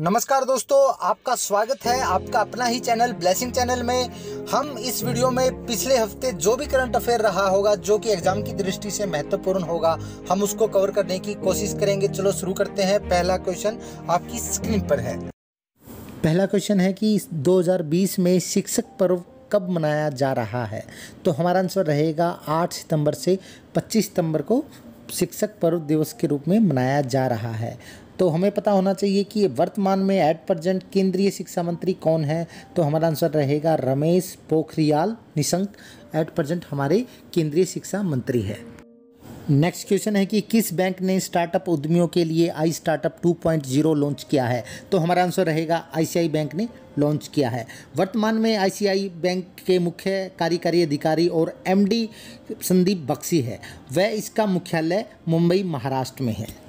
नमस्कार दोस्तों आपका स्वागत है आपका अपना ही चैनल ब्लेसिंग चैनल में हम इस वीडियो में पिछले हफ्ते जो भी करंट अफेयर रहा होगा जो कि एग्जाम की दृष्टि से महत्वपूर्ण होगा हम उसको कवर करने की कोशिश करेंगे चलो शुरू करते हैं पहला क्वेश्चन आपकी स्क्रीन पर है पहला क्वेश्चन है कि 2020 में शिक्षक पर्व कब मनाया जा रहा है तो हमारा आंसर रहेगा आठ सितम्बर से पच्चीस सितम्बर को शिक्षक पर्व दिवस के रूप में मनाया जा रहा है तो हमें पता होना चाहिए कि वर्तमान में एट प्रजेंट केंद्रीय शिक्षा मंत्री कौन है तो हमारा आंसर रहेगा रमेश पोखरियाल निशंक एट प्रजेंट हमारे केंद्रीय शिक्षा मंत्री है नेक्स्ट क्वेश्चन है कि किस बैंक ने स्टार्टअप उद्यमियों के लिए आई स्टार्टअप 2.0 लॉन्च किया है तो हमारा आंसर रहेगा आईसीआई बैंक ने लॉन्च किया है वर्तमान में आईसीआई बैंक के मुख्य कार्यकारी अधिकारी और एमडी संदीप बक्सी है वह इसका मुख्यालय मुंबई महाराष्ट्र में है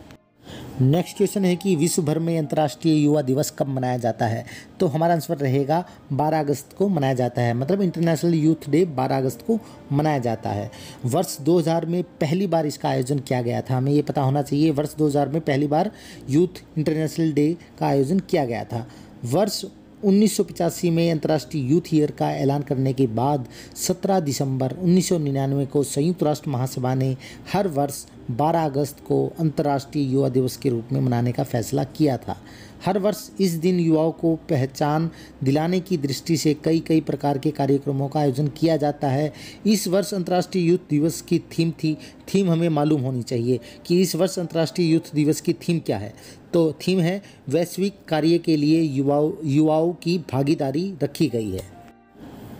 नेक्स्ट क्वेश्चन है कि विश्व भर में अंतर्राष्ट्रीय युवा दिवस कब मनाया जाता है तो हमारा आंसर रहेगा 12 अगस्त को मनाया जाता है मतलब इंटरनेशनल यूथ डे 12 अगस्त को मनाया जाता है वर्ष 2000 में पहली बार इसका आयोजन किया गया था हमें ये पता होना चाहिए वर्ष 2000 में पहली बार यूथ इंटरनेशनल डे का आयोजन किया गया था वर्ष 1985 में अंतर्राष्ट्रीय यूथ ईयर का ऐलान करने के बाद 17 दिसंबर 1999 को संयुक्त राष्ट्र महासभा ने हर वर्ष 12 अगस्त को अंतर्राष्ट्रीय युवा दिवस के रूप में मनाने का फैसला किया था हर वर्ष इस दिन युवाओं को पहचान दिलाने की दृष्टि से कई कई प्रकार के कार्यक्रमों का आयोजन किया जाता है इस वर्ष अंतर्राष्ट्रीय यूथ दिवस की थीम थी थीम हमें मालूम होनी चाहिए कि इस वर्ष अंतर्राष्ट्रीय यूथ दिवस की थीम क्या है तो थीम है वैश्विक कार्य के लिए युवाओं युवाओं की भागीदारी रखी गई है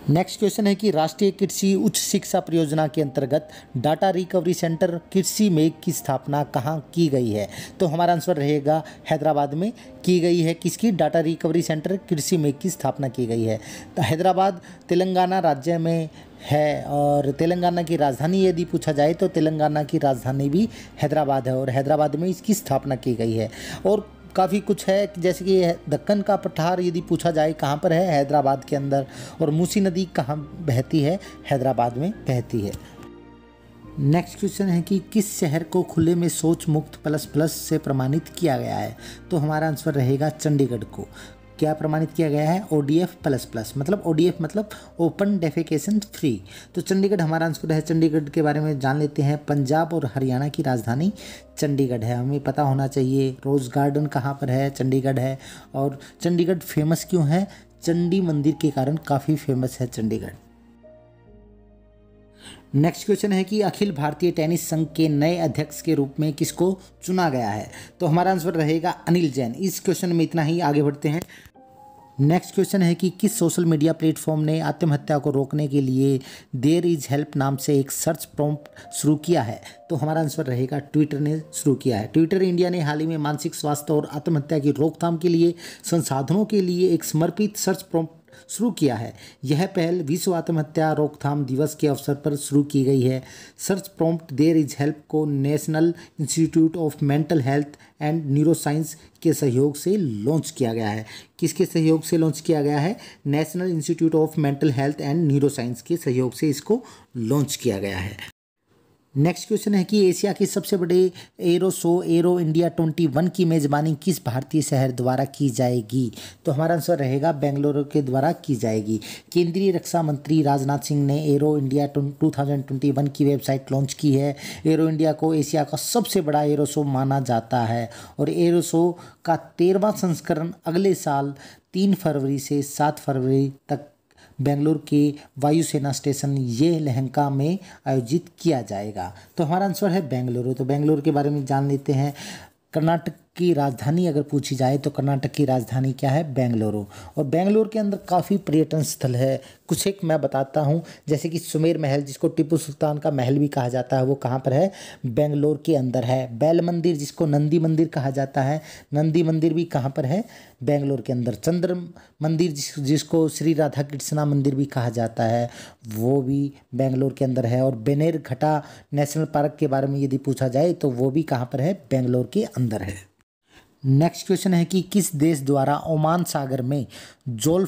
नेक्स्ट क्वेश्चन है कि राष्ट्रीय कृषि उच्च शिक्षा परियोजना के अंतर्गत डाटा रिकवरी सेंटर कृषि में की स्थापना कहाँ की गई है तो हमारा आंसर रहेगा हैदराबाद में की गई है किसकी डाटा रिकवरी सेंटर कृषि में की स्थापना की गई है तो हैदराबाद तेलंगाना राज्य में है और तेलंगाना की राजधानी यदि पूछा जाए तो तेलंगाना की राजधानी भी हैदराबाद है और हैदराबाद में इसकी स्थापना की गई है और काफ़ी कुछ है जैसे कि दक्कन का पठार यदि पूछा जाए कहाँ पर है हैदराबाद के अंदर और मूसी नदी कहाँ बहती है हैदराबाद में बहती है नेक्स्ट क्वेश्चन है कि किस शहर को खुले में सोच मुक्त प्लस प्लस से प्रमाणित किया गया है तो हमारा आंसर रहेगा चंडीगढ़ को क्या प्रमाणित किया गया है O D F plus plus मतलब ओ डी एफ मतलब ओपन डेफिकेशन फ्री तो चंडीगढ़ हमारा आंसर है चंडीगढ़ के बारे में जान लेते हैं पंजाब और हरियाणा की राजधानी चंडीगढ़ है हमें पता होना चाहिए रोज़ गार्डन कहाँ पर है चंडीगढ़ है और चंडीगढ़ फेमस क्यों है चंडी मंदिर के कारण काफ़ी फेमस है चंडीगढ़ नेक्स्ट क्वेश्चन है कि अखिल भारतीय टेनिस संघ के नए अध्यक्ष के रूप में किसको चुना गया है तो हमारा आंसर रहेगा अनिल जैन इस क्वेश्चन में इतना ही आगे बढ़ते हैं नेक्स्ट क्वेश्चन है कि किस सोशल मीडिया प्लेटफॉर्म ने आत्महत्या को रोकने के लिए देर इज हेल्प नाम से एक सर्च प्रॉम्प्ट शुरू किया है तो हमारा आंसर रहेगा ट्विटर ने शुरू किया है ट्विटर इंडिया ने हाल ही में मानसिक स्वास्थ्य और आत्महत्या की रोकथाम के लिए संसाधनों के लिए एक समर्पित सर्च प्रॉम्प्ट शुरू किया है यह पहल विश्व आत्महत्या रोकथाम दिवस के अवसर पर शुरू की गई है search prompt there is help को national institute of mental health and neuroscience के सहयोग से लॉन्च किया गया है किसके सहयोग से लॉन्च किया गया है national institute of mental health and neuroscience के सहयोग से इसको लॉन्च किया गया है नेक्स्ट क्वेश्चन है कि एशिया की सबसे बड़े एरो शो एरो इंडिया 21 की मेज़बानी किस भारतीय शहर द्वारा की जाएगी तो हमारा आंसर रहेगा बेंगलुरु के द्वारा की जाएगी केंद्रीय रक्षा मंत्री राजनाथ सिंह ने एरो इंडिया 2021 की वेबसाइट लॉन्च की है एरो इंडिया को एशिया का सबसे बड़ा एरो शो माना जाता है और एरो शो का तेरहवा संस्करण अगले साल तीन फरवरी से सात फरवरी तक बेंगलुरु के वायुसेना स्टेशन ये लहंका में आयोजित किया जाएगा तो हमारा आंसर है बेंगलुरु तो बेंगलुरु के बारे में जान लेते हैं कर्नाटक की राजधानी अगर पूछी जाए तो कर्नाटक की राजधानी क्या है बेंगलुरु और बेंगलुरु के अंदर काफ़ी पर्यटन स्थल है कुछ एक मैं बताता हूँ जैसे कि सुमेर महल जिसको टिपू सुल्तान का महल भी कहा जाता है वो कहाँ पर है बेंगलोर के अंदर है बैल मंदिर जिसको नंदी मंदिर कहा जाता है नंदी मंदिर भी कहाँ पर है बेंगलोर के अंदर चंद्र मंदिर जिस जिसको श्री राधा कृष्णा मंदिर भी कहा जाता है वो भी बेंगलोर के अंदर है और बेनेर घटा नेशनल पार्क के बारे में यदि पूछा जाए तो वो भी कहाँ पर है बेंगलोर के अंदर है नेक्स्ट क्वेश्चन है कि किस देश द्वारा ओमान सागर में जोल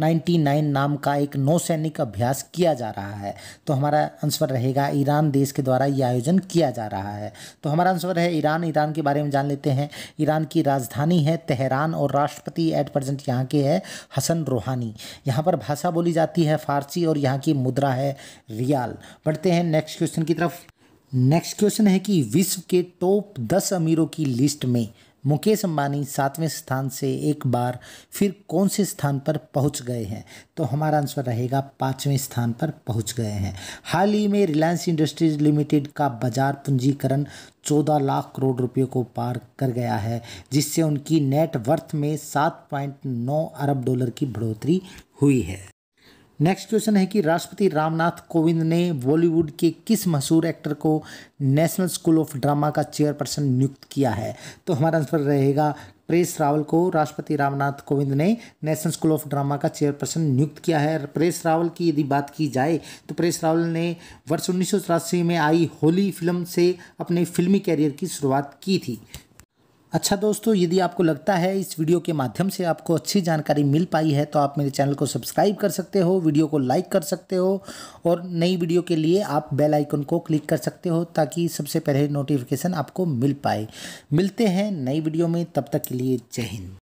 नाइन्टी 99 नाम का एक नौसैनिक अभ्यास किया जा रहा है तो हमारा आंसर रहेगा ईरान देश के द्वारा ये आयोजन किया जा रहा है तो हमारा आंसर है ईरान ईरान के बारे में जान लेते हैं ईरान की राजधानी है तेहरान और राष्ट्रपति एट प्रजेंट यहाँ के है हसन रूहानी यहाँ पर भाषा बोली जाती है फारसी और यहाँ की मुद्रा है रियाल बढ़ते हैं नेक्स्ट क्वेश्चन की तरफ नेक्स्ट क्वेश्चन है कि विश्व के टॉप दस अमीरों की लिस्ट में मुकेश अंबानी सातवें स्थान से एक बार फिर कौन से स्थान पर पहुंच गए हैं तो हमारा आंसर रहेगा पाँचवें स्थान पर पहुंच गए हैं हाल ही में रिलायंस इंडस्ट्रीज लिमिटेड का बाजार पूंजीकरण चौदह लाख करोड़ रुपये को पार कर गया है जिससे उनकी नेट वर्थ में सात पॉइंट नौ अरब डॉलर की बढ़ोतरी हुई है नेक्स्ट क्वेश्चन है कि राष्ट्रपति रामनाथ कोविंद ने बॉलीवुड के किस मशहूर एक्टर को नेशनल स्कूल ऑफ ड्रामा का चेयरपर्सन नियुक्त किया है तो हमारा आंसर रहेगा प्रेस रावल को राष्ट्रपति रामनाथ कोविंद ने नेशनल स्कूल ऑफ ड्रामा का चेयरपर्सन नियुक्त किया है प्रेस रावल की यदि बात की जाए तो प्रेस रावल ने वर्ष उन्नीस में आई होली फिल्म से अपने फिल्मी कैरियर की शुरुआत की थी अच्छा दोस्तों यदि आपको लगता है इस वीडियो के माध्यम से आपको अच्छी जानकारी मिल पाई है तो आप मेरे चैनल को सब्सक्राइब कर सकते हो वीडियो को लाइक कर सकते हो और नई वीडियो के लिए आप बेल आइकन को क्लिक कर सकते हो ताकि सबसे पहले नोटिफिकेशन आपको मिल पाए मिलते हैं नई वीडियो में तब तक के लिए जय हिंद